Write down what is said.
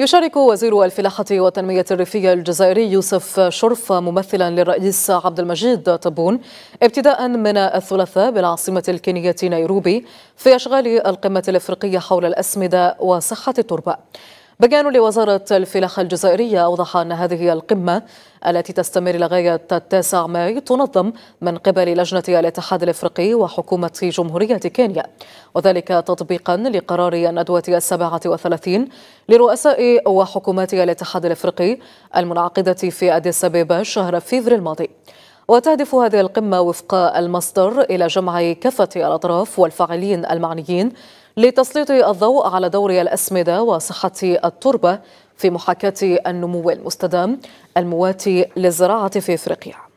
يشارك وزير الفلاحة والتنمية الريفية الجزائري يوسف شرفة ممثلا للرئيس عبد المجيد تبون ابتداء من الثلاثاء بالعاصمة الكينية نيروبي في أشغال القمة الإفريقية حول الأسمدة وصحة التربة بيان لوزارة الفلاحة الجزائرية أوضح أن هذه القمة التي تستمر لغاية التاسع ماي تنظم من قبل لجنة الاتحاد الإفريقي وحكومة جمهورية كينيا وذلك تطبيقا لقرار الندوة السبعة وثلاثين لرؤساء وحكومات الاتحاد الإفريقي المنعقدة في أديس أبيبا شهر فيفر الماضي وتهدف هذه القمة وفق المصدر إلى جمع كافة الأطراف والفاعلين المعنيين لتسليط الضوء على دور الأسمدة وصحة التربة في محاكاة النمو المستدام المواتي للزراعة في إفريقيا